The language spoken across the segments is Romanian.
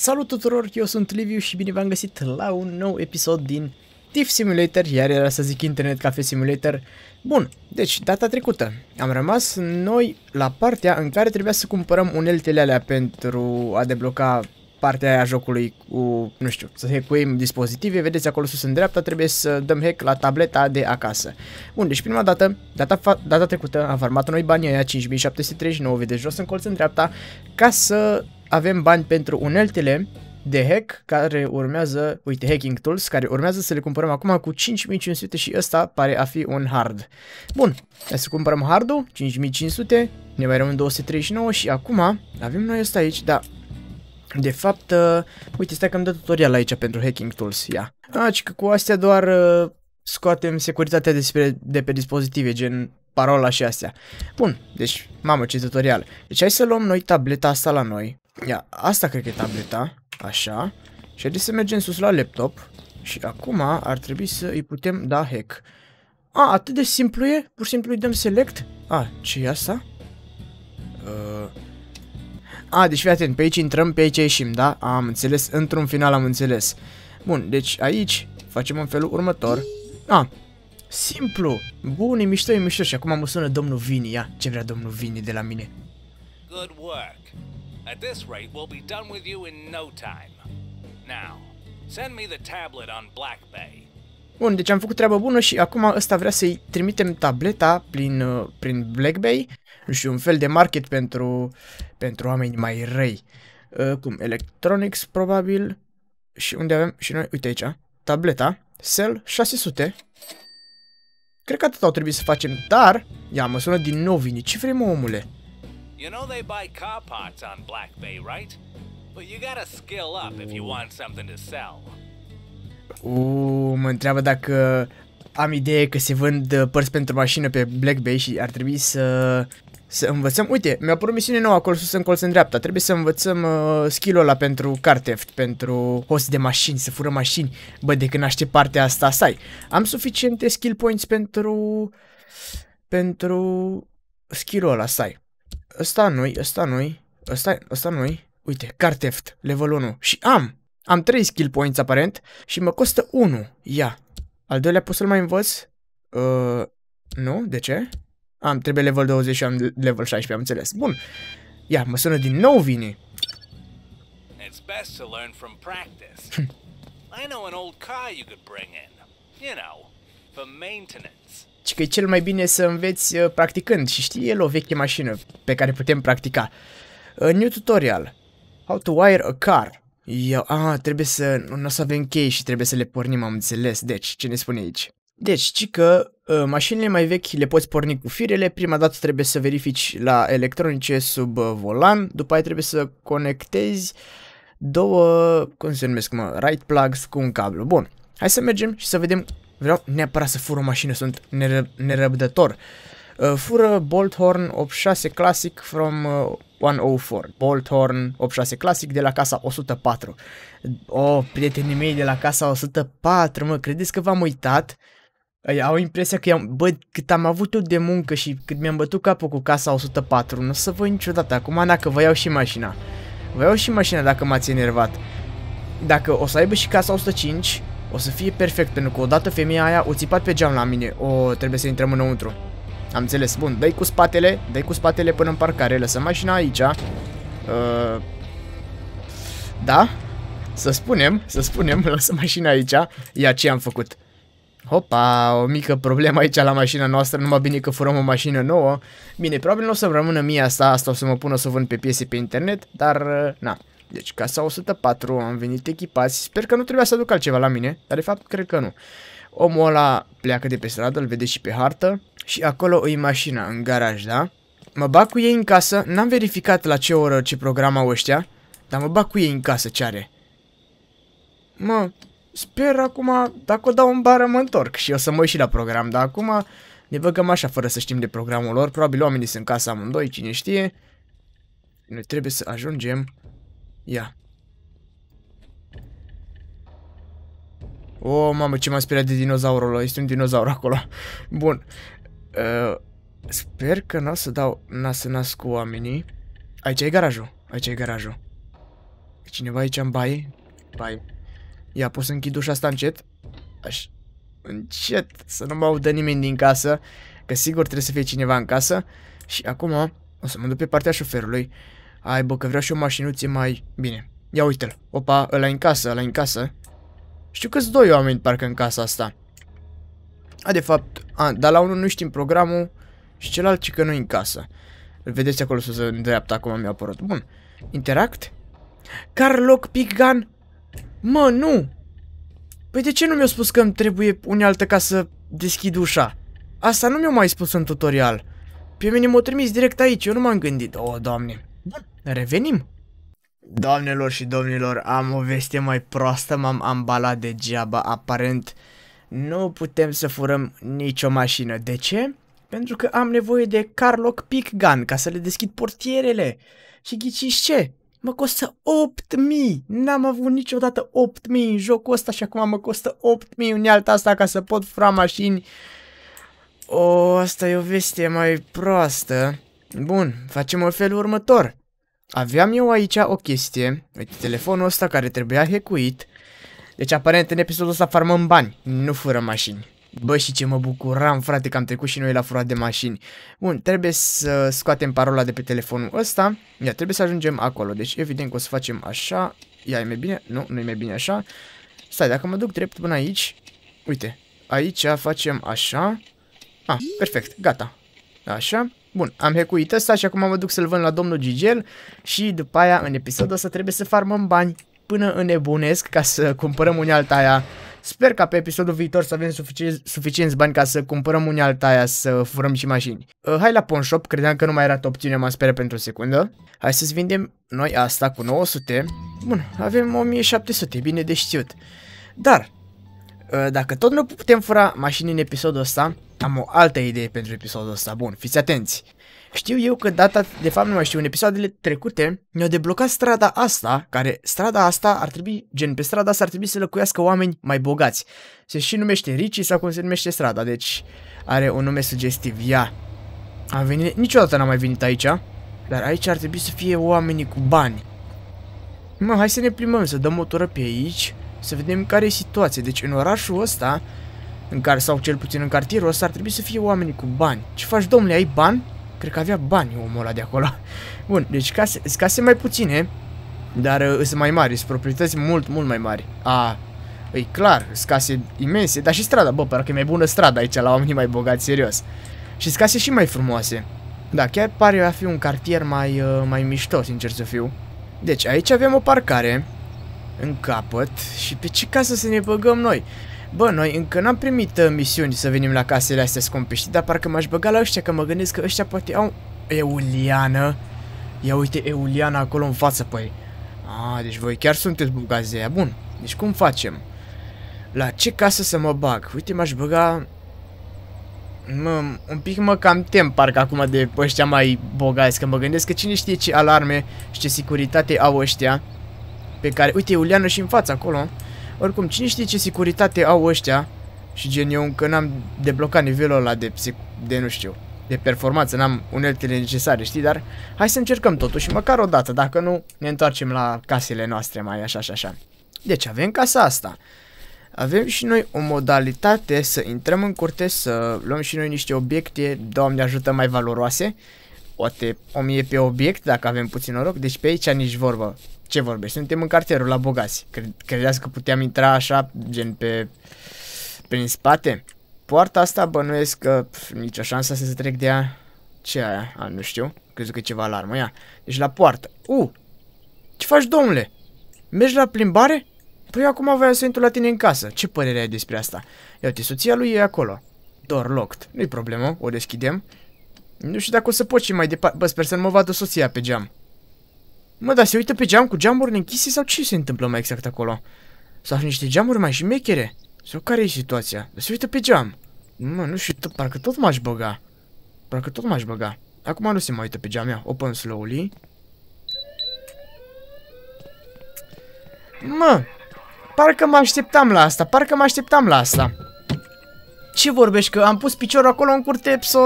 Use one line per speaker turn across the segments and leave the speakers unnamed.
Salut tuturor, eu sunt Liviu și bine v-am găsit la un nou episod din Thief Simulator, iar era să zic Internet Cafe Simulator. Bun, deci data trecută am rămas noi la partea în care trebuia să cumpărăm uneltele alea pentru a debloca partea aia a jocului cu, nu știu, să hackuim dispozitive, vedeți acolo sus în dreapta, trebuie să dăm hack la tableta de acasă. Bun, deci prima dată, data, data trecută, am farmat noi banii aia 5739, vedeți jos în colț în dreapta, ca să avem bani pentru uneltele de hack care urmează, uite, Hacking Tools, care urmează să le cumpărăm acum cu 5500 și ăsta pare a fi un hard. Bun, hai să cumpărăm hardul, 5500, ne mai rămân 239 și acum avem noi ăsta aici, da, de fapt, uh, uite, stai că am dat tutorial aici pentru Hacking Tools, ia. Aici că cu astea doar uh, scoatem securitatea de pe, de pe dispozitive, gen parola și astea. Bun, deci, mamă, ce tutorial. Deci hai să luăm noi tableta asta la noi. Ia, asta cred că e tableta. Așa. Și haideți să mergem sus la laptop. Și acum ar trebui să îi putem da hack. A, atât de simplu e? Pur și simplu îi dăm select? A, ce e asta? Uh... A, deci fii atent, pe aici intrăm, pe aici ieșim, da? A, am înțeles, într-un final am înțeles. Bun, deci aici facem în felul următor. A, simplu, bun, e mișto, e mișto și acum mă sună domnul Vini, ia, ce vrea domnul Vini de la mine? Good work. At this rate, we'll be done with you in no time. Now, send me the tablet on Black Bay. Bun, deci am făcut treaba bună și acum ăsta vrea să-i trimitem tableta prin, uh, prin Black Bay. Nu știu, un fel de market pentru, pentru oameni mai răi. Uh, cum, electronics probabil. Și unde avem? Și noi, uite aici, tableta, sell 600. Cred că atât au trebuit să facem, dar, ia mă sună din nou Vini, ce vrei mă omule? You know they buy car parts on Black Bay, right? But you gotta skill up if you want something to sell. Uuuu, mă întreabă dacă am idee că se vând uh, părți pentru mașină pe Black Bay și ar trebui să, să învățăm. Uite, mi-a apărut misiune nouă acolo sus în colț în dreapta. Trebuie să învățăm uh, skill-ul ăla pentru car theft, pentru host de mașini, să fură mașini. Bă, de când aștept partea asta sai. Am suficiente skill points pentru... pentru skill-ul ăla sai ăsta nu-i, ăsta nu-i, ăsta, ăsta nu-i. Uite, carteft, level 1. Și am! Am 3 skill points aparent și mă costă 1. Ia. Al doilea pot să-l mai învăț? Uh, nu? De ce? Am, trebuie level 20 și am level 16, am înțeles. Bun. Ia, mă sună din nou Vini. It's best to learn from practice. Hm. I know an old car you could bring in. You know, for maintenance ci deci că e cel mai bine să înveți uh, practicând și știi el o veche mașină pe care putem practica. Uh, new tutorial. How to wire a car. Eu, a, trebuie să, nu o să avem chei și trebuie să le pornim, am înțeles. Deci, ce ne spune aici? Deci, ci că uh, mașinile mai vechi le poți porni cu firele, prima dată trebuie să verifici la electronice sub uh, volan, după aia trebuie să conectezi două, cum se numesc, mă, right plugs cu un cablu. Bun, hai să mergem și să vedem Vreau neapărat să fur o mașină, sunt neră, nerăbdător. Uh, fură Bolthorn 86 Classic from uh, 104. Bolthorn 86 Classic de la casa 104. O, oh, prietenii mei de la casa 104, mă, credeți că v-am uitat? Au impresia că i-am, bă, cât am avut eu de muncă și cât mi-am bătut capul cu casa 104, nu o să vă niciodată. Acum dacă vă iau și mașina. Vă iau și mașina dacă m-ați enervat. Dacă o să aibă și casa 105, o să fie perfect, pentru că odată femeia aia o țipat pe geam la mine. O, trebuie să intrăm înăuntru. Am înțeles, bun, dai cu spatele, dai cu spatele până în parcare, lăsăm mașina aici. Uh, da? Să spunem, să spunem, lăsăm mașina aici. Ia ce am făcut. Hopa, o mică problemă aici la mașina noastră, numai bine că furăm o mașină nouă. Bine, probabil nu o să-mi rămână mie asta, asta o să mă pună să vând pe piese pe internet, dar uh, na. Deci casa 104, am venit echipați, sper că nu trebuia să aduc altceva la mine, dar de fapt cred că nu. Omul ăla pleacă de pe stradă, îl vede și pe hartă și acolo e mașina în garaj, da? Mă bag cu ei în casă, n-am verificat la ce oră ce program au ăștia, dar mă bag cu ei în casă ce are. Mă, sper acum, dacă o dau în bară mă întorc și o să mă și la program, dar acum ne băgăm așa fără să știm de programul lor, probabil oamenii sunt în casa amândoi, cine știe. Noi trebuie să ajungem Ia. O, oh, mamă, ce m a speriat de dinozaurul ăla. Este un dinozaur acolo. Bun. Uh, sper că n-o să dau... N-o să nasc cu oamenii. Aici e garajul. Aici e garajul. Cineva aici în baie? Baie. Ia, pot să închid ușa asta încet? Aș... Încet. Să nu mă audă nimeni din casă. Că sigur trebuie să fie cineva în casă. Și acum o să mă duc pe partea șoferului. Ai bă, că vreau și o mașinuție mai... Bine, ia uite-l. Opa, ăla în casă, ăla în casă. Știu că-s doi oameni parcă în casa asta. A, de fapt, a, dar la unul nu știm programul și celălalt ci că nu în casă. Îl vedeți acolo să se îndreaptă, acum mi-a apărut. Bun. Interact? Carlock Big Gun? Mă, nu! Păi de ce nu mi-a spus că îmi trebuie unealtă ca să deschid ușa? Asta nu mi-a mai spus în tutorial. Pe mine m-a trimis direct aici, eu nu m-am gândit. O, oh, doamne. Revenim! Doamnelor și domnilor, am o veste mai proastă, m-am ambalat degeaba, aparent nu putem să furăm nicio mașină. De ce? Pentru că am nevoie de Carlock Pick Gun ca să le deschid portierele. Și ghiciți ce? Mă costă 8000! N-am avut niciodată 8000 în jocul ăsta și acum mă costă 8000 unealta asta ca să pot fura mașini. O, asta e o veste mai proastă. Bun, facem o felul următor. Aveam eu aici o chestie, uite, telefonul ăsta care trebuia hecuit. Deci aparent în episodul ăsta farmăm bani, nu furăm mașini. Bă, și ce mă bucuram, frate, că am trecut și noi la furat de mașini. Bun, trebuie să scoatem parola de pe telefonul ăsta. Ia, trebuie să ajungem acolo. Deci, evident că o să facem așa. Ia, e mai bine? Nu, nu e mai bine așa. Stai, dacă mă duc drept până aici... Uite, aici facem așa. Ah, perfect, gata. Așa. Bun, am hecuit ăsta și acum mă duc să-l vând la domnul Gigel și după aia în episodul ăsta trebuie să farmăm bani până înnebunesc ca să cumpărăm unealta aia. Sper ca pe episodul viitor să avem suficien suficienți bani ca să cumpărăm unealta aia să furăm și mașini. Uh, hai la pawn shop, credeam că nu mai era opțiune, mă m pentru o secundă. Hai să-ți vindem noi asta cu 900. Bun, avem 1700, bine de știut. Dar, uh, dacă tot nu putem fura mașini în episodul ăsta, am o altă idee pentru episodul ăsta. Bun, fiți atenți. Știu eu că data, de fapt nu mai știu, în episoadele trecute ne-au deblocat strada asta, care strada asta ar trebui, gen pe strada asta ar trebui să lăcuiască oameni mai bogați. Se și numește Ricci sau cum se numește strada, deci are un nume sugestiv. Ia, am venit, niciodată n-am mai venit aici, dar aici ar trebui să fie oamenii cu bani. Mă, hai să ne plimbăm, să dăm o tură pe aici, să vedem care e situația. Deci în orașul ăsta în care, sau cel puțin în cartierul ăsta, ar trebui să fie oamenii cu bani. Ce faci, domnule, ai bani? Cred că avea bani omul ăla de acolo. Bun, deci case, case mai puține, dar uh, sunt mai mari, sunt proprietăți mult, mult mai mari. A, e clar, sunt case imense, dar și strada, bă, parcă e mai bună strada aici la oamenii mai bogați, serios. Și sunt case și mai frumoase. Da, chiar pare a fi un cartier mai, uh, mai mișto, sincer să fiu. Deci, aici avem o parcare în capăt și pe ce casă să ne băgăm noi? Bă, noi încă n-am primit uh, misiuni să venim la casele astea scumpe, știi? Dar parcă m-aș băga la ăștia, că mă gândesc că ăștia poate au... Euliană? Ia uite Euliana acolo în față, păi. A, ah, deci voi chiar sunteți bugați de aia. Bun, deci cum facem? La ce casă să mă bag? Uite, m-aș băga... Mă, un pic mă cam tem parcă acum de ăștia mai bogați, că mă gândesc că cine știe ce alarme și ce securitate au ăștia pe care... Uite, Iuliană și în fața acolo. Oricum, cine știe ce securitate au ăștia și gen eu încă n-am deblocat nivelul ăla de, de nu știu, de performanță, n-am uneltele necesare, știi, dar hai să încercăm totuși, măcar o dată, dacă nu, ne întoarcem la casele noastre mai așa și așa. Deci avem casa asta. Avem și noi o modalitate să intrăm în curte, să luăm și noi niște obiecte, Doamne ajută, mai valoroase. Poate 1000 pe obiect, dacă avem puțin noroc, deci pe aici nici vorbă ce vorbești? Suntem în cartierul la Bogați. Cre- credeți că puteam intra așa, gen pe... prin spate? Poarta asta bănuiesc că pf, nicio șansă să se trec de ea. Ce aia? A, nu știu. Crezut că e ceva alarmă, ia. Deci la poartă. U! Ce faci, domnule? Mergi la plimbare? Păi acum voiam să intru la tine în casă. Ce părere ai despre asta? Ia uite, soția lui e acolo. Door locked. Nu-i problemă, o deschidem. Nu știu dacă o să pot și mai departe. Bă, sper să nu mă vadă soția pe geam. Mă, dar se uită pe geam cu geamuri închise sau ce se întâmplă mai exact acolo? Sau niște geamuri mai șmechere? Sau care e situația? Dar se uită pe geam. Mă, nu știu, parcă tot m-aș băga. Parcă tot m-aș băga. Acum nu se mai uită pe geam, ia, open slowly. Mă, parcă mă așteptam la asta, parcă mă așteptam la asta. Ce vorbești, că am pus piciorul acolo în curte, să...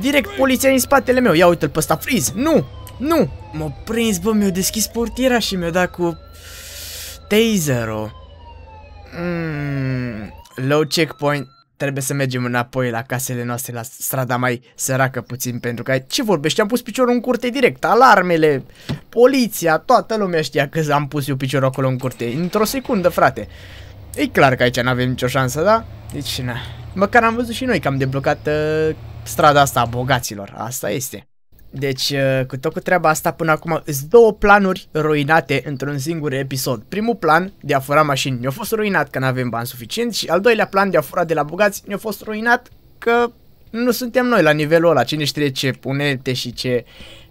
Direct poliția în spatele meu, ia uite-l pe ăsta, freeze, nu! Nu! M-a prins, bă, mi-a deschis portiera și mi-a dat cu... Taser-ul. Mm, low checkpoint. Trebuie să mergem înapoi la casele noastre, la strada mai săracă puțin, pentru că ce vorbești, am pus piciorul în curte direct, alarmele, poliția, toată lumea știa că am pus eu piciorul acolo în curte, într-o secundă, frate. E clar că aici nu avem nicio șansă, da? Deci, na. Măcar am văzut și noi că am deblocat uh, strada asta a bogaților, asta este. Deci, uh, cu tot cu treaba asta până acum, sunt două planuri ruinate într-un singur episod. Primul plan de a fura mașini ne-a fost ruinat că nu avem bani suficient și al doilea plan de a fura de la bogați ne-a fost ruinat că nu suntem noi la nivelul ăla. Cine știe ce punete și ce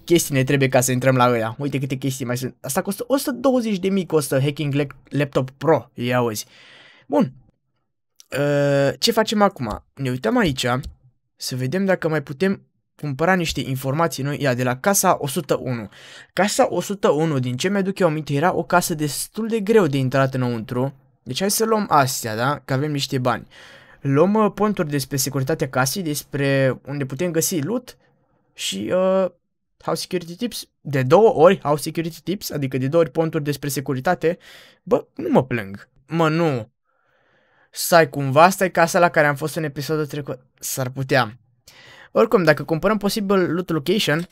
chestii ne trebuie ca să intrăm la ăia. Uite câte chestii mai sunt. Asta costă 120 de mii costă Hacking Laptop Pro, ia auzi. Bun. Uh, ce facem acum? Ne uităm aici să vedem dacă mai putem cumpăra niște informații noi, ia, de la Casa 101. Casa 101, din ce mi-aduc eu aminte, era o casă destul de greu de intrat înăuntru. Deci hai să luăm astea, da? Că avem niște bani. Luăm uh, ponturi despre securitatea casei, despre unde putem găsi loot și uh, House Security Tips. De două ori House Security Tips, adică de două ori ponturi despre securitate. Bă, nu mă plâng. Mă, nu. Stai, cumva asta e casa la care am fost în episodul trecut. S-ar putea. Oricum, dacă cumpărăm posibil loot location,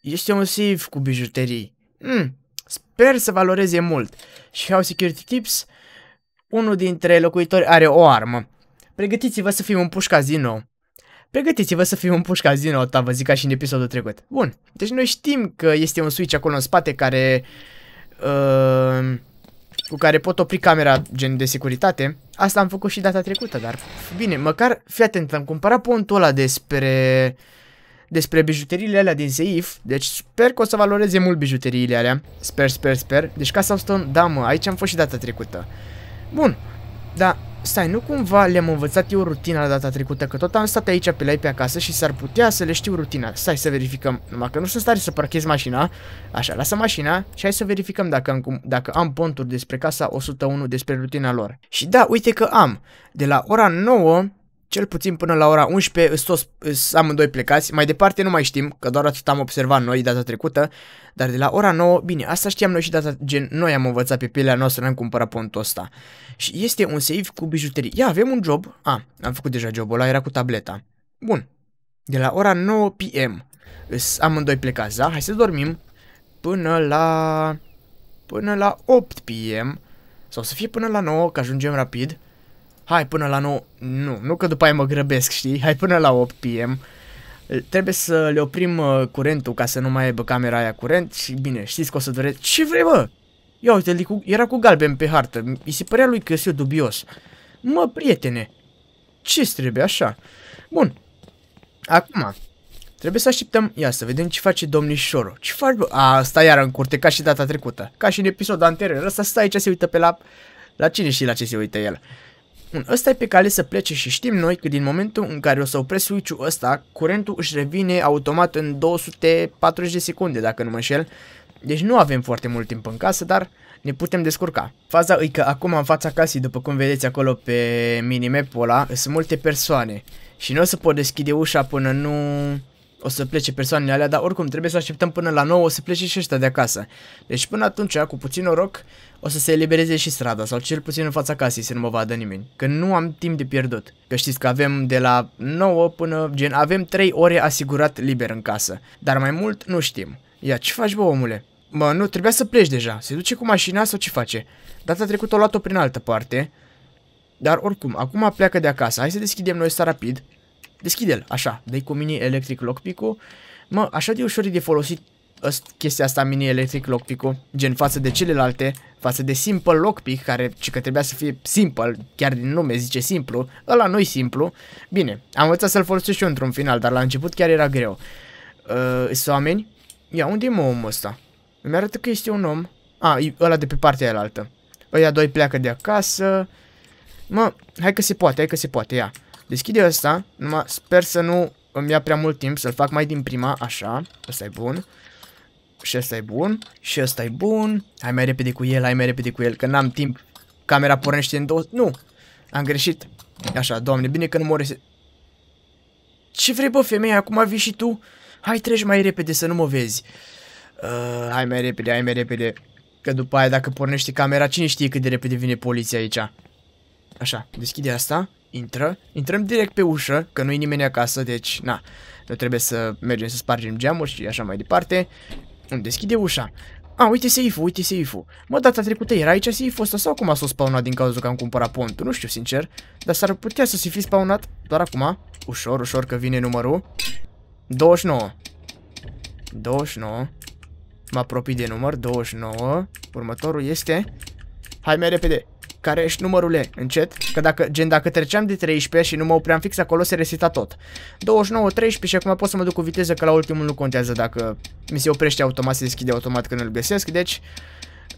este un save cu bijuterii. Mm, sper să valoreze mult. Și au security tips, unul dintre locuitori are o armă. Pregătiți-vă să fim un din nou. Pregătiți-vă să fim împușcați din nou, vă zic ca și în episodul trecut. Bun, deci noi știm că este un switch acolo în spate care... Uh, cu care pot opri camera gen de securitate. Asta am făcut și data trecută, dar bine, măcar, fii atent, am cumpărat pontul ăla despre despre bijuteriile alea din Seif, deci sper că o să valoreze mult bijuteriile alea, sper, sper, sper. Deci Casa stăm, da mă, aici am fost și data trecută. Bun, da, Stai, nu cumva le-am învățat eu rutina data trecută, că tot am stat aici pe la pe acasă și s-ar putea să le știu rutina. Stai să verificăm, numai că nu sunt stare să parchez mașina. Așa, lasă mașina și hai să verificăm dacă am, dacă am ponturi despre casa 101, despre rutina lor. Și da, uite că am. De la ora 9 cel puțin până la ora 11 sunt toți, amândoi plecați, mai departe nu mai știm, că doar atât am observat noi data trecută, dar de la ora 9, bine, asta știam noi și data, gen, noi am învățat pe pielea noastră, n-am cumpărat pontul ăsta. Și este un save cu bijuterii. Ia, avem un job, a, am făcut deja jobul ăla, era cu tableta. Bun, de la ora 9 PM, Sunt amândoi plecați, da? Hai să dormim până la... până la 8 PM, sau să fie până la 9, că ajungem rapid hai până la 9, nu, nu că după aia mă grăbesc, știi, hai până la 8 PM, eh, trebuie să le oprim uh, curentul ca să nu mai aibă camera aia curent și bine, știți că o să doresc, ce vrei mă? Ia uite, era cu galben pe hartă, mi se părea lui sunt dubios. Mă, prietene, ce trebuie așa? Bun, acum, trebuie să așteptăm, ia să vedem ce face domnișorul. Ce faci, bă? A, stai iară în curte, ca și data trecută, ca și în episodul anterior, ăsta stai aici, se uită pe la... La cine știi la ce se uită el? spun, ăsta e pe cale să plece și știm noi că din momentul în care o să opresc switch-ul ăsta, curentul își revine automat în 240 de secunde, dacă nu mă înșel. Deci nu avem foarte mult timp în casă, dar ne putem descurca. Faza e că acum în fața casei, după cum vedeți acolo pe minimap ăla, sunt multe persoane. Și nu o să pot deschide ușa până nu o să plece persoanele alea, dar oricum trebuie să așteptăm până la 9 o să plece și ăștia de acasă. Deci până atunci, cu puțin noroc, o să se elibereze și strada sau cel puțin în fața casei să nu mă vadă nimeni, că nu am timp de pierdut. Că știți că avem de la 9 până gen avem 3 ore asigurat liber în casă, dar mai mult nu știm. Ia, ce faci bă omule? Mă, nu, trebuia să pleci deja. Se duce cu mașina sau ce face? Data trecută o luat-o prin altă parte. Dar oricum, acum pleacă de acasă. Hai să deschidem noi asta rapid. Deschide-l, așa. Dă-i cu mini electric lockpick-ul. Mă, așa de ușor e de folosit chestia asta mini electric lockpick-ul, gen față de celelalte, față de simple lockpick, care ci că trebuia să fie simple, chiar din nume zice simplu, ăla nu simplu. Bine, am învățat să-l folosesc și eu într-un final, dar la început chiar era greu. Uh, sunt oameni? Ia, unde e omul ăsta? Îmi arată că este un om. A, e ăla de pe partea aia altă. Ăia doi pleacă de acasă. Mă, hai că se poate, hai că se poate, ia. Deschide ăsta, numai sper să nu îmi ia prea mult timp, să-l fac mai din prima, așa, ăsta e bun și ăsta e bun, și ăsta e bun, hai mai repede cu el, hai mai repede cu el, că n-am timp, camera pornește în două, nu, am greșit, așa, doamne, bine că nu mor se... Ce vrei bă, femeie, acum vii și tu, hai treci mai repede să nu mă vezi, uh, hai mai repede, hai mai repede, că după aia dacă pornește camera, cine știe cât de repede vine poliția aici, așa, deschide asta, intră, intrăm direct pe ușă, că nu e nimeni acasă, deci, na, nu trebuie să mergem să spargem geamuri și așa mai departe. Îmi deschide ușa. A, ah, uite seiful, uite seiful. Mă, data trecută era aici seiful ăsta sau cum s-a spawnat din cauza că am cumpărat pontul? Nu știu, sincer. Dar s-ar putea să se fi spawnat doar acum. Ușor, ușor că vine numărul. 29. 29. Mă apropii de număr, 29. Următorul este... Hai mai repede care ești numărul e, încet, că dacă, gen, dacă treceam de 13 și nu mă opream fix acolo, se resita tot. 29, 13 și acum pot să mă duc cu viteză, că la ultimul nu contează dacă mi se oprește automat, se deschide automat când îl găsesc, deci,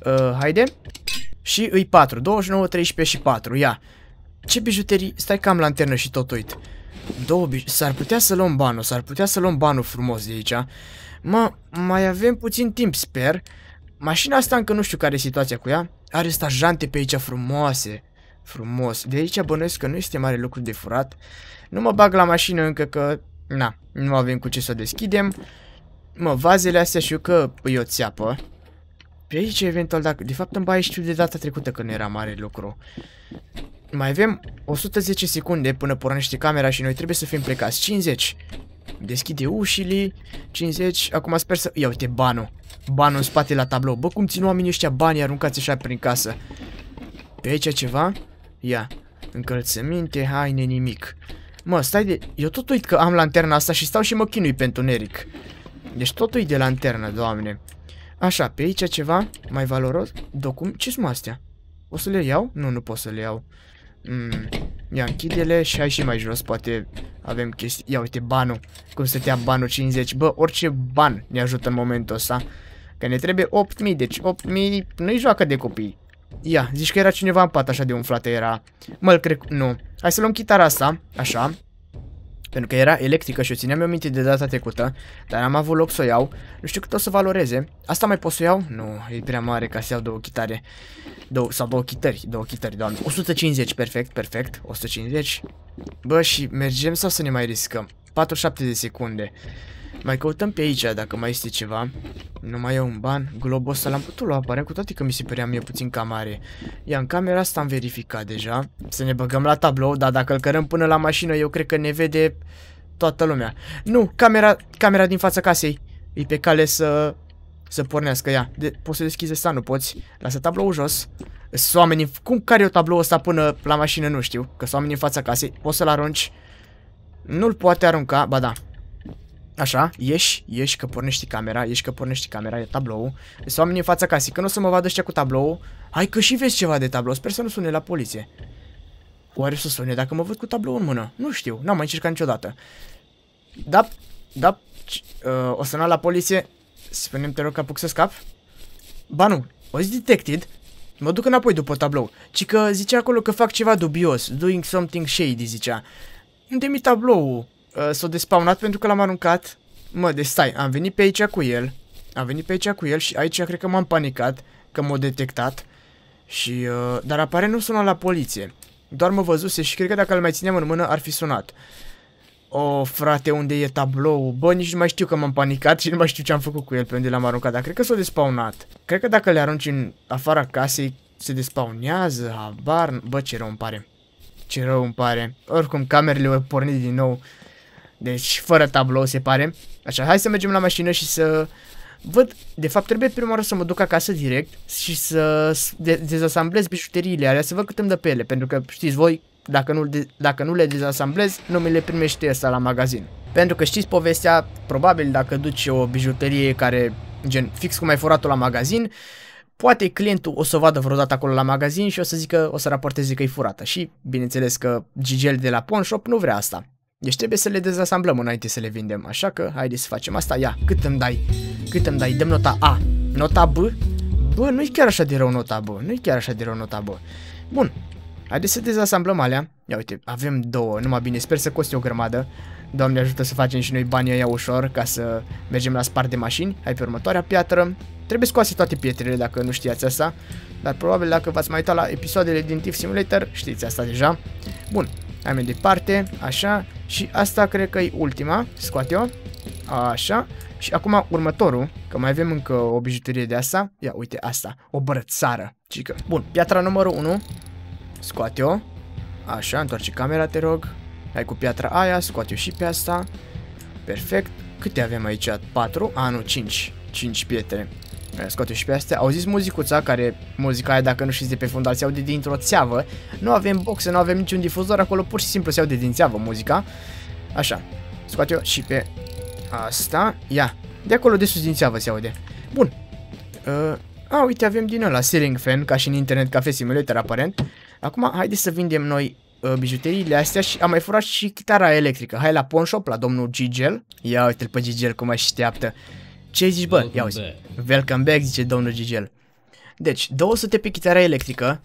uh, haide. Și îi 4, 29, 13 și 4, ia. Ce bijuterii? Stai că am lanternă și tot uit. Două S-ar putea să luăm banul, s-ar putea să luăm banul frumos de aici. Mă, mai avem puțin timp, sper. Mașina asta încă nu știu care e situația cu ea. Are stajante pe aici frumoase. Frumos. De aici bănuiesc că nu este mare lucru de furat. Nu mă bag la mașină încă că... Na, nu avem cu ce să o deschidem. Mă, vazele astea știu că e o țeapă. Pe aici eventual dacă... De fapt în baie știu de data trecută că nu era mare lucru. Mai avem 110 secunde până pornește camera și noi trebuie să fim plecați. 50, Deschide ușile. 50. Acum sper să... Ia uite, banul. Banul în spate la tablou. Bă, cum țin oamenii ăștia banii aruncați așa prin casă? Pe aici ceva? Ia. Încălțăminte, haine, nimic. Mă, stai de... Eu tot uit că am lanterna asta și stau și mă chinui pentru Neric Deci tot uit de lanternă, doamne. Așa, pe aici ceva mai valoros. Docum... Ce sunt astea? O să le iau? Nu, nu pot să le iau. Mm. Ia închidele și hai și mai jos, poate avem chestii. Ia uite, banul. Cum să te ia banul 50. Bă, orice ban ne ajută în momentul ăsta. Că ne trebuie 8000, deci 8000 nu-i joacă de copii. Ia, zici că era cineva în pat așa de umflată, era... Mă, cred... Nu. Hai să luăm chitara asta, așa. Pentru că era electrică și o țineam eu minte de data trecută, dar am avut loc să o iau. Nu știu cât o să valoreze. Asta mai pot să o iau? Nu, e prea mare ca să iau două chitare. Două, sau două chitări, două chitări, doamne. 150, perfect, perfect, 150. Bă, și mergem sau să ne mai riscăm? 47 de secunde. Mai căutăm pe aici dacă mai este ceva. Nu mai e un ban. Globul ăsta l-am putut lua, pare, cu toate că mi se părea mie puțin cam mare. Ia, în camera asta am verificat deja. Să ne băgăm la tablou, dar dacă îl cărăm până la mașină, eu cred că ne vede toată lumea. Nu, camera, camera din fața casei. E pe cale să, să pornească ea. De, poți să deschizi asta, nu poți? Lasă tablou jos. Sunt oamenii, cum care o tablou ăsta până la mașină, nu știu. Că sunt oamenii în fața casei. Poți să-l arunci. Nu-l poate arunca, ba da, Așa, ieși, ieși că pornești camera, ieși că pornești camera, e tablou. Sunt oamenii în fața casei, când o să mă vadă ăștia cu tablou, hai că și vezi ceva de tablou, sper să nu sune la poliție. Oare să sune dacă mă văd cu tablou în mână? Nu știu, n-am mai încercat niciodată. Da, da, uh, o să la poliție, spunem te rog că apuc să scap? Ba nu, o zi detected, mă duc înapoi după tablou, ci că zicea acolo că fac ceva dubios, doing something shady zicea. Unde mi tablou? Uh, S-a despawnat pentru că l-am aruncat. Mă, de deci stai, am venit pe aici cu el. Am venit pe aici cu el și aici cred că m-am panicat, că m-a detectat. Și, uh, dar apare nu suna la poliție. Doar mă văzuse și cred că dacă îl mai țineam în mână ar fi sunat. O, oh, frate, unde e tablou? Bă, nici nu mai știu că m-am panicat și nu mai știu ce am făcut cu el pe unde l-am aruncat, dar cred că s-a despawnat. Cred că dacă le arunci în afara casei, se despaunează, habar... Bă, ce rău îmi pare. Ce rău îmi pare. Oricum, camerele au pornit din nou. Deci fără tablou se pare. Așa, hai să mergem la mașină și să văd, de fapt trebuie prima oară să mă duc acasă direct și să de dezasamblez bijuteriile alea, să văd cât îmi dă pe ele, pentru că știți voi, dacă nu, dacă nu le dezasamblez, nu mi le primește ăsta la magazin. Pentru că știți povestea, probabil dacă duci o bijuterie care, gen, fix cum ai furat-o la magazin, poate clientul o să o vadă vreodată acolo la magazin și o să zică, o să raporteze că e furată. Și, bineînțeles că Gigel de la Pawn Shop nu vrea asta. Deci trebuie să le dezasamblăm înainte să le vindem, așa că haideți să facem asta. Ia, cât îmi dai? Cât îmi dai? Dăm nota A. Nota B? Bă, nu-i chiar așa de rău nota B. Nu-i chiar așa de rău nota B. Bun. Haideți să dezasamblăm alea. Ia uite, avem două, numai bine. Sper să coste o grămadă. Doamne ajută să facem și noi banii aia ușor ca să mergem la spart de mașini. Hai pe următoarea piatră. Trebuie scoase toate pietrele dacă nu știați asta, dar probabil dacă v-ați mai uitat la episoadele din Tiff Simulator știți asta deja. Bun, Hai mai departe, așa. Și asta cred că e ultima, scoate o Așa. Și acum următorul, că mai avem încă o bijuterie de asta. Ia uite asta, o brățară. Cică. Bun, piatra numărul 1. Scoate-o. Așa, întoarce camera, te rog. Hai cu piatra aia, scoate-o și pe asta. Perfect. Câte avem aici? 4? A, nu, 5. 5 pietre scoate și pe astea. Au zis muzicuța, care muzica aia dacă nu știți de pe fundal se aude dintr-o țeavă. Nu avem boxe, nu avem niciun difuzor acolo, pur și simplu se aude din țeavă muzica. Așa, scoate-o și pe asta. Ia, de acolo de sus din țeavă se aude. Bun. Uh, a, uite, avem din ăla ceiling fan, ca și în Internet Cafe Simulator aparent. Acum, haideți să vindem noi uh, bijuteriile astea și am mai furat și chitara electrică. Hai la pawn shop, la domnul Gigel. Ia uite-l pe Gigel cum așteaptă. Ce zici, bă? Ia uzi. Welcome back, zice domnul Gigel. Deci, 200 pe chitara electrică,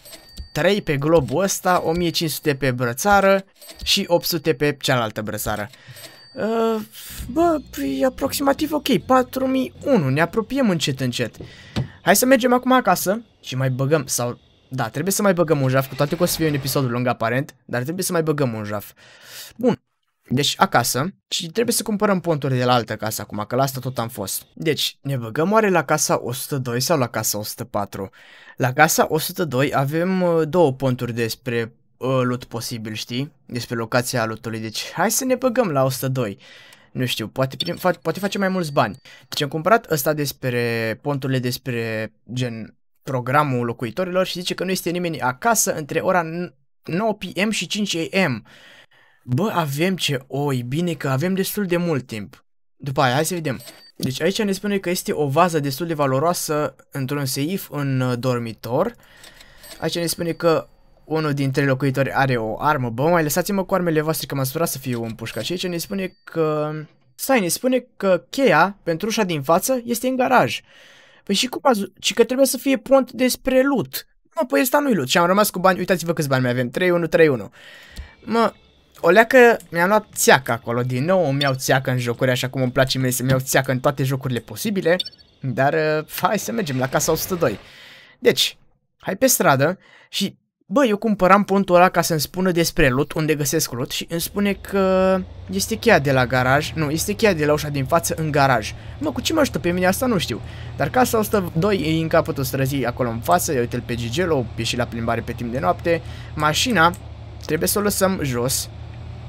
3 pe globul ăsta, 1500 pe brățară și 800 pe cealaltă brățară. Uh, bă, e păi, aproximativ ok, 4001, ne apropiem încet încet. Hai să mergem acum acasă și mai băgăm, sau da, trebuie să mai băgăm un jaf, cu toate că o să fie un episod lung aparent, dar trebuie să mai băgăm un jaf. Bun, deci acasă și trebuie să cumpărăm ponturi de la altă casă acum, că la asta tot am fost. Deci ne băgăm oare la casa 102 sau la casa 104? La casa 102 avem uh, două ponturi despre uh, lut posibil, știi? Despre locația lutului, deci hai să ne băgăm la 102. Nu știu, poate, prim, fa- poate face mai mulți bani. Deci am cumpărat ăsta despre ponturile despre gen programul locuitorilor și zice că nu este nimeni acasă între ora 9 p.m. și 5 a.m. Bă, avem ce oi, bine că avem destul de mult timp. După aia, hai să vedem. Deci aici ne spune că este o vază destul de valoroasă într-un seif în uh, dormitor. Aici ne spune că unul dintre locuitori are o armă. Bă, mai lăsați-mă cu armele voastre că m-am să fiu împușcat. Și aici ne spune că... Stai, ne spune că cheia pentru ușa din față este în garaj. Păi și cum azi? Și că trebuie să fie pont despre lut. Mă, păi ăsta nu-i lut. Și am rămas cu bani. Uitați-vă câți bani mai avem. 3-1-3-1. Mă, o leacă, mi-am luat țeaca acolo, din nou îmi iau țeacă în jocuri, așa cum îmi place mie să-mi iau țeacă în toate jocurile posibile, dar uh, hai să mergem la casa 102. Deci, hai pe stradă și, bă, eu cumpăram pontul ăla ca să-mi spună despre lut, unde găsesc lut și îmi spune că este cheia de la garaj, nu, este cheia de la ușa din față în garaj. Mă, cu ce mă ajută pe mine asta nu știu, dar casa 102 e în capătul străzii acolo în față, eu uite-l pe Gigelo, ieși la plimbare pe timp de noapte, mașina trebuie să o lăsăm jos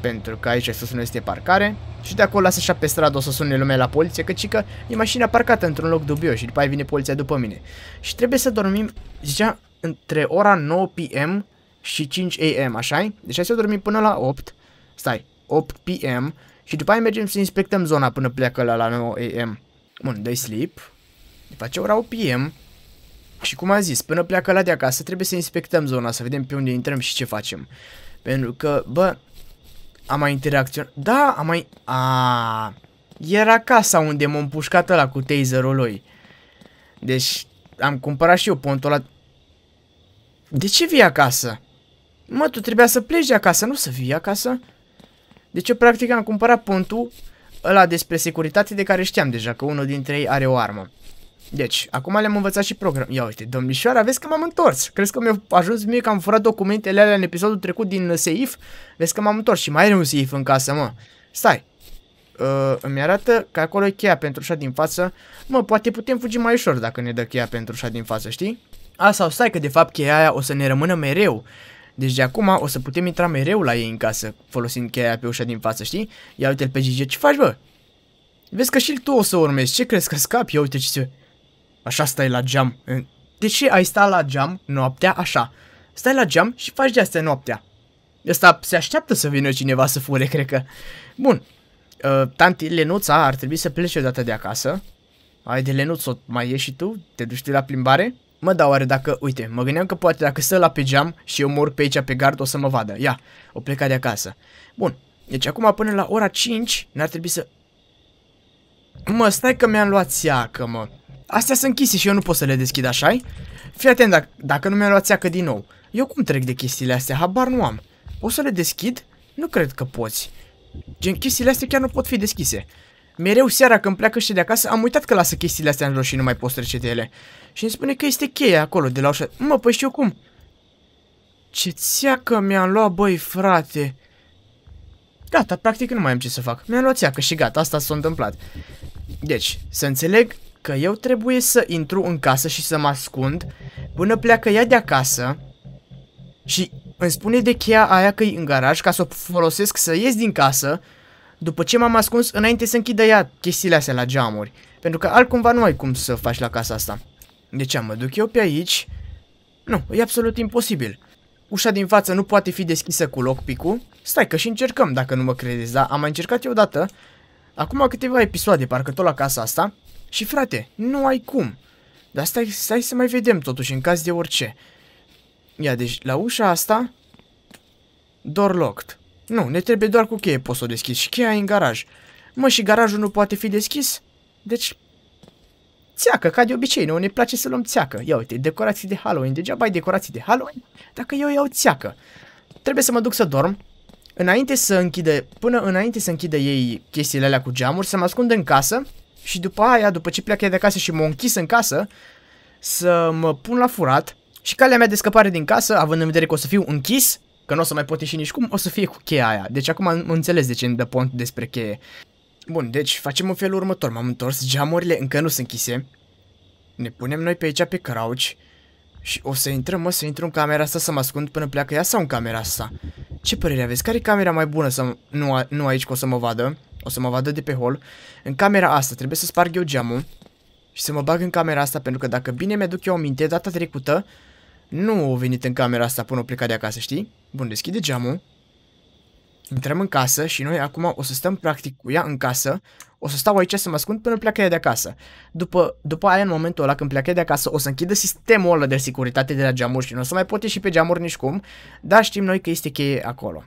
pentru că aici sus nu este parcare și de acolo lasă așa pe stradă o să sune lumea la poliție, căci că e mașina parcată într-un loc dubios și după aia vine poliția după mine. Și trebuie să dormim, zicea, între ora 9 PM și 5 AM, așa -i? Deci hai să dormim până la 8, stai, 8 PM și după aia mergem să inspectăm zona până pleacă la, la 9 AM. Bun, dai sleep, ne face ora 8 PM și cum am zis, până pleacă la de acasă trebuie să inspectăm zona, să vedem pe unde intrăm și ce facem. Pentru că, bă, am mai interacționat... Da, am mai... A, era casa unde m-am pușcat ăla cu taserul lui. Deci am cumpărat și eu pontul ăla. De ce vii acasă? Mă, tu trebuia să pleci de acasă, nu să vii acasă? Deci eu practic am cumpărat pontul ăla despre securitate de care știam deja că unul dintre ei are o armă. Deci, acum le-am învățat și program. Ia uite, domnișoara, vezi că m-am întors. Crezi că mi-a ajuns mie că am furat documentele alea în episodul trecut din uh, seif? Vezi că m-am întors și mai are un seif în casă, mă. Stai. Uh, îmi arată că acolo e cheia pentru ușa din față. Mă, poate putem fugi mai ușor dacă ne dă cheia pentru ușa din față, știi? A, sau stai că de fapt cheia aia o să ne rămână mereu. Deci de acum o să putem intra mereu la ei în casă, folosind cheia pe ușa din față, știi? Ia uite-l pe Gigi, ce faci, bă? Vezi că și tu o să urmezi, ce crezi că scapi? Ia uite ce se... Așa stai la geam. De ce ai sta la geam noaptea așa? Stai la geam și faci de asta noaptea. Ăsta se așteaptă să vină cineva să fure, cred că. Bun. Uh, tanti Lenuța ar trebui să plece odată de acasă. Ai de Lenuț, mai ieși și tu? Te duci la plimbare? Mă dau oare dacă, uite, mă gândeam că poate dacă stă la pe geam și eu mor pe aici pe gard o să mă vadă. Ia, o pleca de acasă. Bun, deci acum până la ora 5 n-ar trebui să... Mă, stai că mi-am luat seacă, mă. Astea sunt închise și eu nu pot să le deschid așa -i? Fii atent, dacă, dacă nu mi-a luat țeacă din nou. Eu cum trec de chestiile astea? Habar nu am. O să le deschid? Nu cred că poți. Gen, chestiile astea chiar nu pot fi deschise. Mereu seara când pleacă și de acasă am uitat că lasă chestiile astea în jos și nu mai pot trece de ele. Și îmi spune că este cheia acolo de la ușa. Mă, păi știu cum. Ce țeacă mi-am luat, băi, frate. Gata, practic nu mai am ce să fac. Mi-am luat țeacă și gata, asta s-a întâmplat. Deci, să înțeleg, că eu trebuie să intru în casă și să mă ascund până pleacă ea de acasă și îmi spune de cheia aia că e în garaj ca să o folosesc să ies din casă după ce m-am ascuns înainte să închidă ea chestiile astea la geamuri. Pentru că altcumva nu ai cum să faci la casa asta. Deci am mă duc eu pe aici. Nu, e absolut imposibil. Ușa din față nu poate fi deschisă cu lockpick-ul. Stai că și încercăm dacă nu mă credeți, da? Am mai încercat eu odată. Acum câteva episoade, parcă tot la casa asta. Și frate, nu ai cum. Dar stai, stai să mai vedem totuși în caz de orice. Ia, deci la ușa asta... Door locked. Nu, ne trebuie doar cu cheie poți să o deschizi și cheia e în garaj. Mă, și garajul nu poate fi deschis? Deci... Țeacă, ca de obicei, nu ne place să luăm țeacă. Ia uite, decorații de Halloween. Degeaba ai decorații de Halloween dacă eu iau țeacă. Trebuie să mă duc să dorm. Înainte să închidă, până înainte să închidă ei chestiile alea cu geamuri, să mă ascund în casă și după aia, după ce pleacă de acasă și mă închis în casă, să mă pun la furat și calea mea de scăpare din casă, având în vedere că o să fiu închis, că nu o să mai pot ieși nici cum, o să fie cu cheia aia. Deci acum am înțeles de ce îmi dă pont despre cheie. Bun, deci facem în felul următor. M-am întors, geamurile încă nu sunt închise. Ne punem noi pe aici pe crouch și o să intrăm, mă, să intru în camera asta să mă ascund până pleacă ea sau în camera asta? Ce părere aveți? Care e camera mai bună să nu, nu aici că o să mă vadă? O să mă vadă de pe hol. În camera asta trebuie să sparg eu geamul. Și să mă bag în camera asta pentru că dacă bine mi-aduc eu aminte, data trecută nu au venit în camera asta până o plecat de acasă, știi? Bun, deschide geamul. Intrăm în casă și noi acum o să stăm practic cu ea în casă. O să stau aici să mă ascund până pleacă ea de acasă. După, după aia, în momentul ăla, când pleacă ea de acasă, o să închidă sistemul ăla de securitate de la geamuri și nu o să mai poate și pe geamuri nici cum, dar știm noi că este cheie acolo.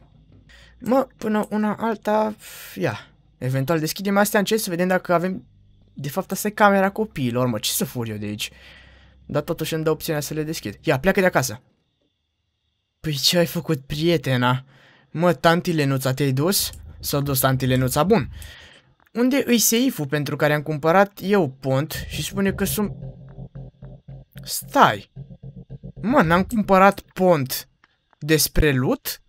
Mă, până una alta, ia. Eventual deschidem astea încet să vedem dacă avem... De fapt asta e camera copiilor, mă, ce să fur eu de aici? Dar totuși îmi dă opțiunea să le deschid. Ia, pleacă de acasă! Păi ce ai făcut, prietena? Mă, tanti Lenuța, te-ai dus? S-a dus tanti Lenuța, bun. Unde îi seiful pentru care am cumpărat eu pont și spune că sunt... Stai! Mă, n-am cumpărat pont despre lut?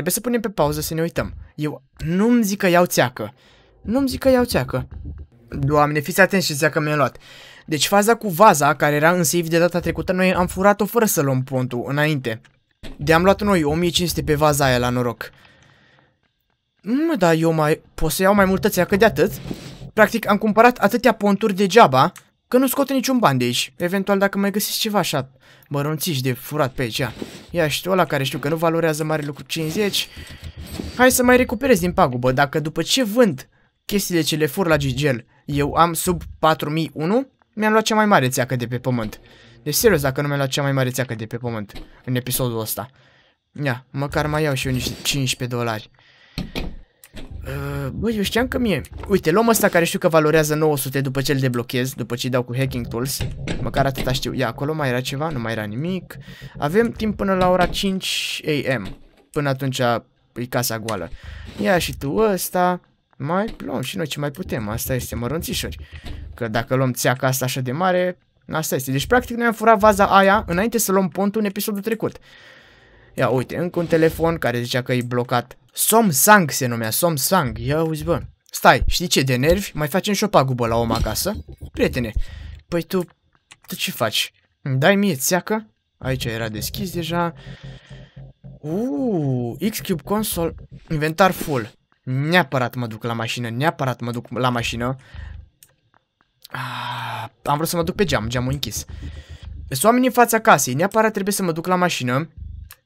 Trebuie să punem pe pauză să ne uităm. Eu nu-mi zic că iau țeacă. Nu-mi zic că iau țeacă. Doamne, fiți atenți ce țeacă mi-am luat. Deci faza cu vaza, care era în save de data trecută, noi am furat-o fără să luăm pontul înainte. De-am luat noi 1500 pe vaza aia la noroc. Mă, da, eu mai... pot să iau mai multă țeacă de atât? Practic, am cumpărat atâtea ponturi degeaba Că nu scot niciun ban de aici. Eventual dacă mai găsiți ceva așa mărunțiș de furat pe aici. Ia știu ăla care știu că nu valorează mare lucru 50. Hai să mai recuperez din pagubă. Dacă după ce vând chestiile ce le fur la Gigel, eu am sub 4001, mi-am luat cea mai mare țeacă de pe pământ. Deci serios dacă nu mi-am luat cea mai mare țeacă de pe pământ în episodul ăsta. Ia, măcar mai iau și eu niște 15 dolari. Uh, bă, eu știam că mie. Uite, luăm ăsta care știu că valorează 900 după ce îl deblochez, după ce dau cu Hacking Tools. Măcar atâta știu. Ia, acolo mai era ceva, nu mai era nimic. Avem timp până la ora 5 AM. Până atunci e casa goală. Ia și tu ăsta. Mai luăm și noi ce mai putem. Asta este mărunțișuri. Că dacă luăm țeaca asta așa de mare, asta este. Deci, practic, noi am furat vaza aia înainte să luăm pontul în episodul trecut. Ia uite, încă un telefon care zicea că e blocat. Somsang se numea, Somsang. Ia uzi, bă. Stai, știi ce de nervi? Mai facem și o pagubă la om acasă? Prietene, păi tu, tu ce faci? Îmi dai mie țeacă? Aici era deschis deja. Uuu, X-Cube console, inventar full. Neapărat mă duc la mașină, neapărat mă duc la mașină. Ah, am vrut să mă duc pe geam, geamul închis. Sunt oamenii în fața casei, neapărat trebuie să mă duc la mașină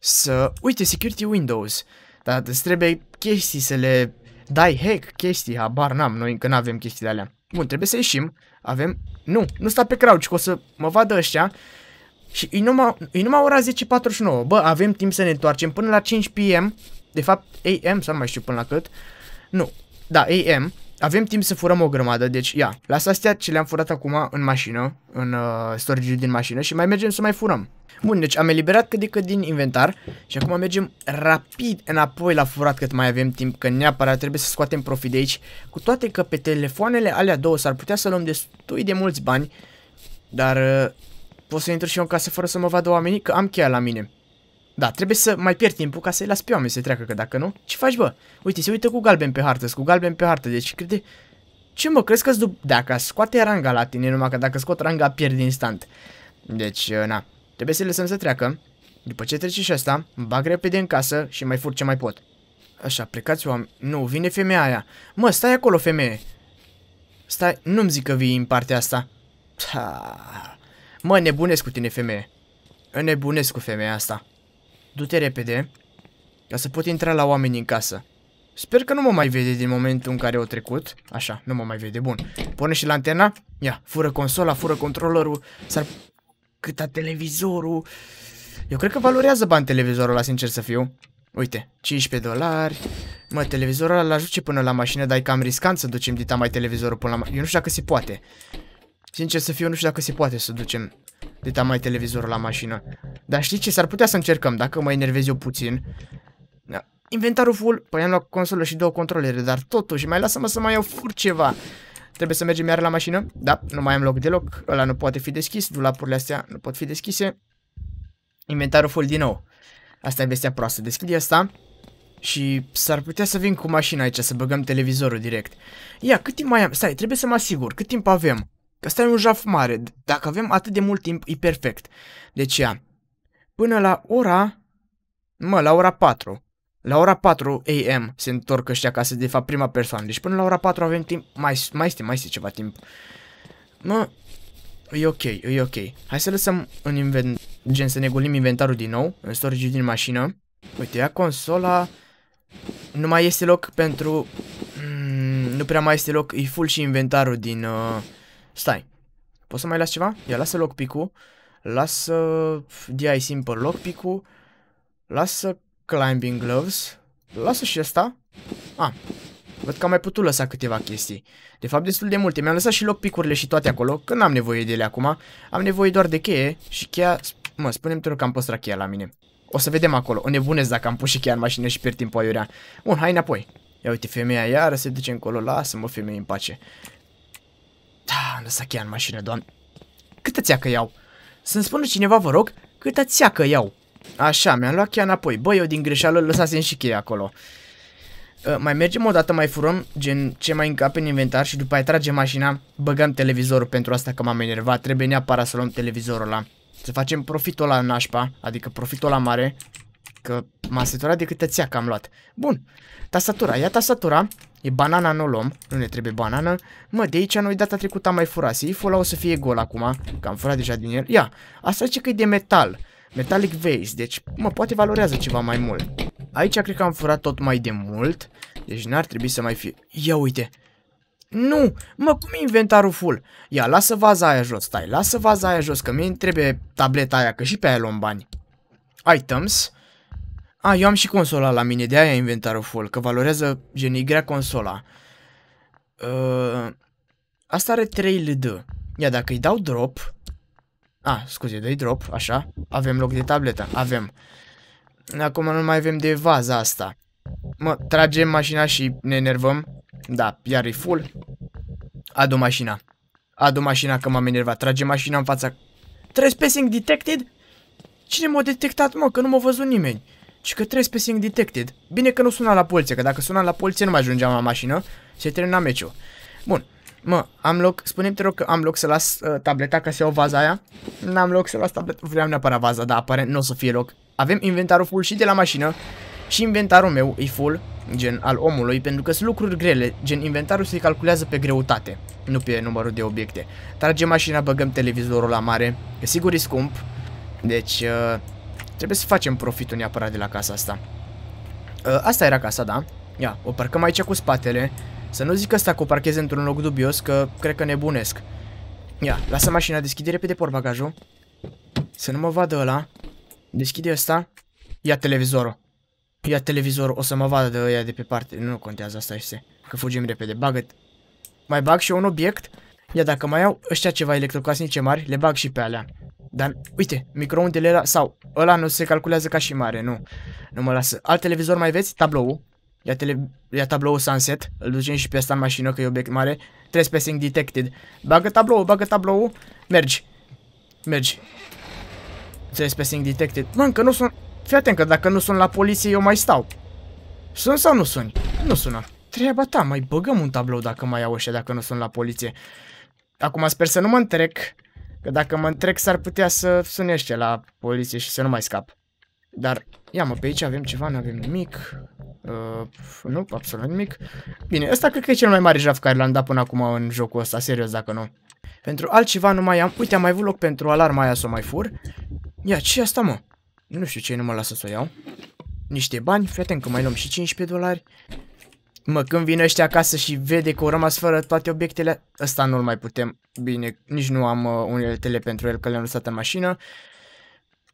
să... Uite, security windows. Dar îți trebuie chestii să le dai hack, chestii, habar n-am, noi încă n-avem chestii de alea. Bun, trebuie să ieșim, avem... Nu, nu sta pe crouch, că o să mă vadă ăștia. Și e numai, e numai ora 10.49, bă, avem timp să ne întoarcem până la 5 p.m. De fapt, AM, sau nu mai știu până la cât. Nu, da, AM. Avem timp să furăm o grămadă, deci ia, lasă astea ce le-am furat acum în mașină, în uh, storage din mașină și mai mergem să mai furăm. Bun, deci am eliberat cât de cât din inventar și acum mergem rapid înapoi la furat cât mai avem timp, că neapărat trebuie să scoatem profit de aici, cu toate că pe telefoanele alea două s-ar putea să luăm destui de mulți bani, dar uh, pot să intru și eu în casă fără să mă vadă oamenii, că am cheia la mine. Da, trebuie să mai pierd timpul ca să-i las pe oameni să treacă, că dacă nu, ce faci, bă? Uite, se uită cu galben pe hartă, cu galben pe hartă, deci crede... Ce mă, crezi că dup... Dacă scoate ranga la tine, numai că dacă scot ranga, pierd instant. Deci, ă, na, trebuie să-i lăsăm să treacă. După ce trece și asta, bag repede în casă și mai fur ce mai pot. Așa, plecați oameni. Nu, vine femeia aia. Mă, stai acolo, femeie. Stai, nu-mi zic că vii în partea asta. Ha. Mă, nebunesc cu tine, femeie. Nebunesc cu femeia asta. Du-te repede, ca să pot intra la oameni în casă. Sper că nu mă mai vede din momentul în care au trecut. Așa, nu mă mai vede. Bun. Pune și lanterna. Ia, fură consola, fură controllerul. S-ar... Câta televizorul. Eu cred că valorează bani televizorul ăla, sincer să fiu. Uite, 15 dolari. Mă, televizorul ăla l-ajuce până la mașină, dar e cam riscant să ducem dita mai televizorul până la mașină. Eu nu știu dacă se poate. Sincer să fiu, nu știu dacă se poate să ducem de am mai televizorul la mașină. Dar știi ce? S-ar putea să încercăm, dacă mă enervez eu puțin. Da. Inventarul full, păi am luat consolă și două controlere, dar totuși, mai lasă-mă să mai iau fur ceva. Trebuie să mergem iar la mașină? Da, nu mai am loc deloc, ăla nu poate fi deschis, dulapurile astea nu pot fi deschise. Inventarul full din nou. Asta e vestea proastă, deschid asta. Și s-ar putea să vin cu mașina aici, să băgăm televizorul direct. Ia, cât timp mai am? Stai, trebuie să mă asigur, cât timp avem? Că e un jaf mare, dacă avem atât de mult timp, e perfect. Deci ea, până la ora, mă, la ora 4. La ora 4 AM se întorc ăștia acasă, de fapt prima persoană. Deci până la ora 4 avem timp, mai, mai este, mai este ceva timp. Mă, e ok, e ok. Hai să lăsăm în invent... Gen să ne golim inventarul din nou, în storage din mașină. Uite, ia consola... Nu mai este loc pentru... Mm, nu prea mai este loc, e full și inventarul din... Uh Stai. Poți să mai las ceva? Ia, lasă lockpick-ul. Lasă DI Simple lockpick-ul. Lasă climbing gloves. Lasă și asta. A, ah, văd că am mai putut lăsa câteva chestii. De fapt, destul de multe. Mi-am lăsat și lockpick-urile și toate acolo, că n-am nevoie de ele acum. Am nevoie doar de cheie și cheia... Mă, spune-mi că am păstrat cheia la mine. O să vedem acolo. O nebunesc dacă am pus și cheia în mașină și pierd timpul aiurea. Bun, hai înapoi. Ia uite, femeia iară se duce încolo. Lasă-mă, femeie, în pace. Da, am lăsat cheia în mașină, doamne. Câtă țeacă iau? Să-mi spună cineva, vă rog, câtă țeacă iau? Așa, mi-am luat cheia înapoi. Băi, eu din greșeală lăsasem și cheia acolo. Uh, mai mergem o dată, mai furăm gen ce mai încape în inventar și după aia tragem mașina, băgăm televizorul pentru asta că m-am enervat, trebuie neapărat să luăm televizorul ăla. Să facem profitul la nașpa, adică profitul la mare, că m-a de câtă țeacă am luat. Bun, tastatura, ia tastatura, E banana, nu luăm. Nu ne trebuie banana. Mă, de aici noi data trecută am mai furat. Seiful o să fie gol acum, că am furat deja din el. Ia, asta zice că e de metal. Metallic vase, deci, mă, poate valorează ceva mai mult. Aici cred că am furat tot mai de mult, deci n-ar trebui să mai fie. Ia uite, nu! Mă, cum e inventarul full? Ia, lasă vaza aia jos, stai, lasă vaza aia jos, că mi trebuie tableta aia, că și pe aia luăm bani. Items. A, eu am și consola la mine, de aia inventarul full, că valorează genigrea consola. Uh, asta are 3 LD. Ia, dacă îi dau drop... A, scuze, dai drop, așa. Avem loc de tabletă, avem. Acum nu mai avem de vaza asta. Mă, tragem mașina și ne enervăm. Da, iar e full. Adu mașina. Adu mașina că m-am enervat. Trage mașina în fața... Trespassing detected? Cine m-a detectat, mă? Că nu m-a văzut nimeni și că trebuie Sing detected. Bine că nu sunam la poliție, că dacă sunam la poliție nu mai ajungeam la mașină, se termina meciul. Bun, mă, am loc, spune te rog că am loc să las uh, tableta ca să iau vaza aia. N-am loc să las tableta, vreau neapărat vaza, dar aparent nu o să fie loc. Avem inventarul full și de la mașină și inventarul meu e full, gen al omului, pentru că sunt lucruri grele, gen inventarul se calculează pe greutate, nu pe numărul de obiecte. Tragem mașina, băgăm televizorul la mare, că sigur e scump, deci... Uh, Trebuie să facem profitul neapărat de la casa asta. Uh, asta era casa, da? Ia, o parcăm aici cu spatele. Să nu zic asta că o parchez într-un loc dubios, că cred că nebunesc. Ia, lasă mașina, deschide repede portbagajul. Să nu mă vadă ăla. Deschide ăsta. Ia televizorul. Ia televizorul, o să mă vadă de ăia de pe parte. Nu contează, asta este. Că fugim repede, bagă -te. Mai bag și eu un obiect. Ia, dacă mai au ăștia ceva electrocasnice mari, le bag și pe alea. Dar, uite, microondele ăla, sau, ăla nu se calculează ca și mare, nu. Nu mă lasă. Alt televizor mai veți? Tablou? Ia, tele, ia tablou Sunset, îl ducem și pe asta în mașină că e obiect mare. Trespassing detected. Bagă tablou, bagă tablou. mergi. Mergi. Trespassing detected. Mă, încă nu sunt... Fii atent că dacă nu sunt la poliție, eu mai stau. Sun sau nu suni? Nu sună. Treaba ta, mai băgăm un tablou dacă mai au ăștia, dacă nu sunt la poliție. Acum sper să nu mă întrec Că dacă mă întrec s-ar putea să sunește la poliție și să nu mai scap. Dar, ia mă, pe aici avem ceva, nu avem nimic. Uh, nu, absolut nimic. Bine, ăsta cred că e cel mai mare jaf care l-am dat până acum în jocul ăsta, serios dacă nu. Pentru altceva nu mai am. Uite, am mai avut loc pentru alarma aia să o mai fur. Ia, ce asta mă? Nu știu ce nu mă lasă să o iau. Niște bani, fii atent că mai luăm și 15 dolari. Mă, când vine ăștia acasă și vede că au rămas fără toate obiectele, ăsta nu-l mai putem. Bine, nici nu am uh, unele tele pentru el, că le-am lăsat în mașină.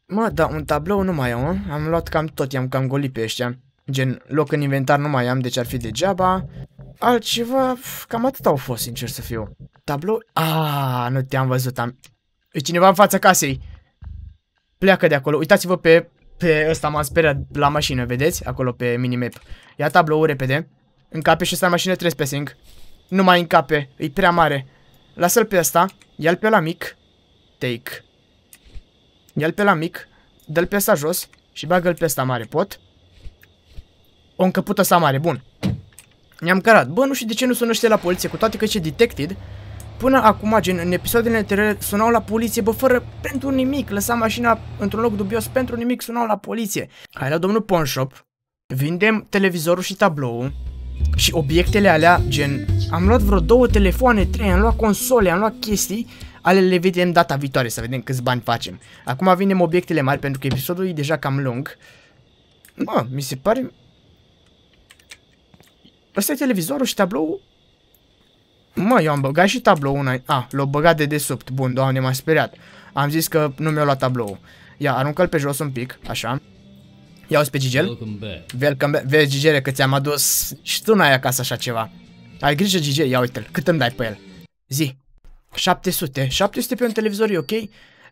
Mă, da, un tablou nu mai am, mă. Am luat cam tot, i-am cam golit pe ăștia. Gen, loc în inventar nu mai am, deci ar fi degeaba. Altceva, pf, cam atât au fost, sincer să fiu. Tablou? Ah, nu te-am văzut, am... E cineva în fața casei. Pleacă de acolo. Uitați-vă pe, pe ăsta, m-am speriat la mașină, vedeți? Acolo pe minimap. Ia tablou repede. Încape și asta în mașină trespassing. Nu mai încape, e prea mare. Lasă-l pe asta. ia-l pe la mic. Take. Ia-l pe la mic, dă-l pe asta jos și bagă-l pe asta mare, pot? O încăpută asta mare, bun. Mi-am cărat. Bă, nu știu de ce nu sună ăștia la poliție, cu toate că ce detected. Până acum, gen, în episoadele anterioare sunau la poliție, bă, fără pentru nimic. Lăsa mașina într-un loc dubios, pentru nimic sunau la poliție. Hai la domnul Ponshop, vindem televizorul și tabloul. Și obiectele alea, gen, am luat vreo două telefoane, trei, am luat console, am luat chestii, ale le vedem data viitoare, să vedem câți bani facem. Acum vinem obiectele mari, pentru că episodul e deja cam lung. Mă, mi se pare... Asta e televizorul și tablou Mă, eu am băgat și tablou una... A, ah, l-o băgat de desubt. Bun, doamne, m-a speriat. Am zis că nu mi-a luat tablou. Ia, aruncă-l pe jos un pic, așa. Ia uite pe Gigel. Welcome back. Vezi, Gigele, că ți-am adus și tu n-ai acasă așa ceva. Ai grijă, Gigel, ia uite-l. Cât îmi dai pe el? Zi. 700. 700 pe un televizor e ok?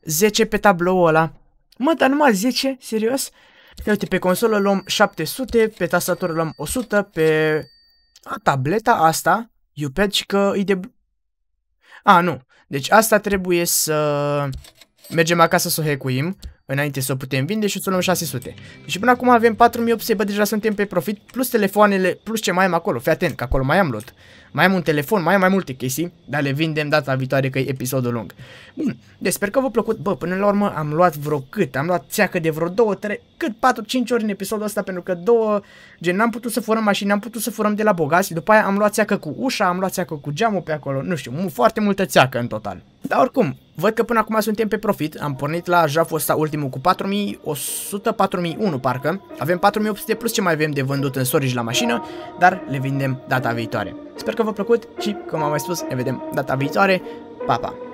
10 pe tablou ăla. Mă, dar numai 10? Serios? Ia uite, pe consolă luăm 700, pe tastatură luăm 100, pe a, tableta asta, iPad și că e de... A, nu. Deci asta trebuie să mergem acasă să o hecuim înainte să o putem vinde și o să luăm 600. Deci până acum avem 4800, bă, deja suntem pe profit, plus telefoanele, plus ce mai am acolo. Fii atent, că acolo mai am lot mai am un telefon, mai am mai multe chestii, dar le vindem data viitoare că e episodul lung. Bun, deci sper că v-a plăcut, bă, până la urmă am luat vreo cât, am luat țeacă de vreo 2, 3, cât 4, 5 ori în episodul ăsta, pentru că două, gen, n-am putut să furăm mașini, n-am putut să furăm de la bogați, după aia am luat țeacă cu ușa, am luat țeacă cu geamul pe acolo, nu știu, foarte multă țeacă în total. Dar oricum, văd că până acum suntem pe profit, am pornit la jaful ăsta ultimul cu 4100, 4001 parcă, avem 4800 plus ce mai avem de vândut în storage la mașină, dar le vindem data viitoare. Sper că v-a plăcut și, cum am mai spus, ne vedem data viitoare. Pa, pa!